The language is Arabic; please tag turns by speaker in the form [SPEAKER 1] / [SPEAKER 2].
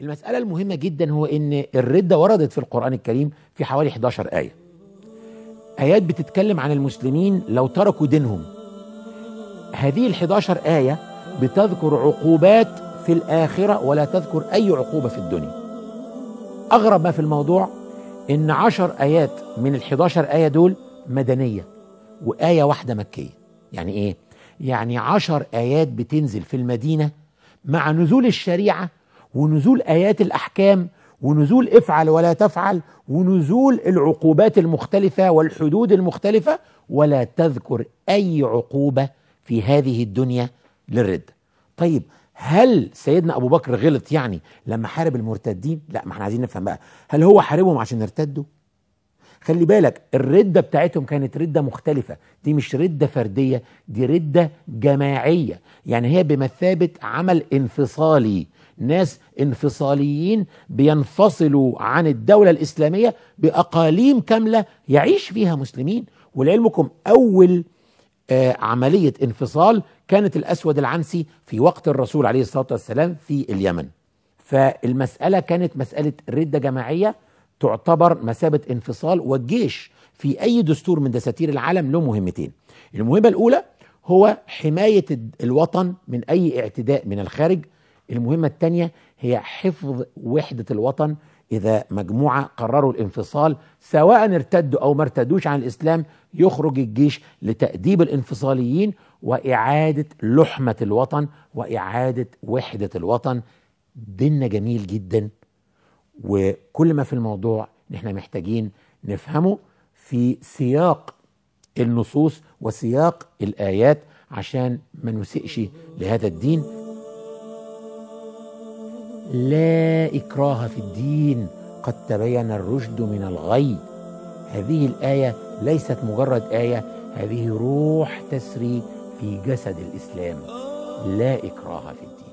[SPEAKER 1] المسألة المهمة جدا هو ان الردة وردت في القرآن الكريم في حوالي 11 آية آيات بتتكلم عن المسلمين لو تركوا دينهم هذه ال 11 آية بتذكر عقوبات في الآخرة ولا تذكر أي عقوبة في الدنيا أغرب ما في الموضوع إن 10 آيات من ال 11 آية دول مدنية وآية واحدة مكية يعني إيه؟ يعني 10 آيات بتنزل في المدينة مع نزول الشريعة ونزول آيات الأحكام ونزول افعل ولا تفعل ونزول العقوبات المختلفة والحدود المختلفة ولا تذكر أي عقوبة في هذه الدنيا للرد طيب هل سيدنا أبو بكر غلط يعني لما حارب المرتدين لا ما احنا عايزين نفهم بقى هل هو حاربهم عشان ارتدوا خلي بالك الردة بتاعتهم كانت ردة مختلفة دي مش ردة فردية دي ردة جماعية يعني هي بمثابة عمل انفصالي ناس انفصاليين بينفصلوا عن الدولة الإسلامية بأقاليم كاملة يعيش فيها مسلمين ولعلمكم أول آه عملية انفصال كانت الأسود العنسي في وقت الرسول عليه الصلاة والسلام في اليمن فالمسألة كانت مسألة ردة جماعية تعتبر مثابة انفصال والجيش في أي دستور من دساتير العالم له مهمتين المهمة الأولى هو حماية الوطن من أي اعتداء من الخارج المهمة الثانية هي حفظ وحدة الوطن إذا مجموعة قرروا الانفصال سواء ارتدوا أو ما ارتدوش عن الإسلام يخرج الجيش لتأديب الانفصاليين وإعادة لحمة الوطن وإعادة وحدة الوطن دينا جميل جدا وكل ما في الموضوع نحن محتاجين نفهمه في سياق النصوص وسياق الآيات عشان ما نسيئش لهذا الدين لا إكراه في الدين قد تبين الرشد من الغي هذه الآية ليست مجرد آية هذه روح تسري في جسد الإسلام لا إكراه في الدين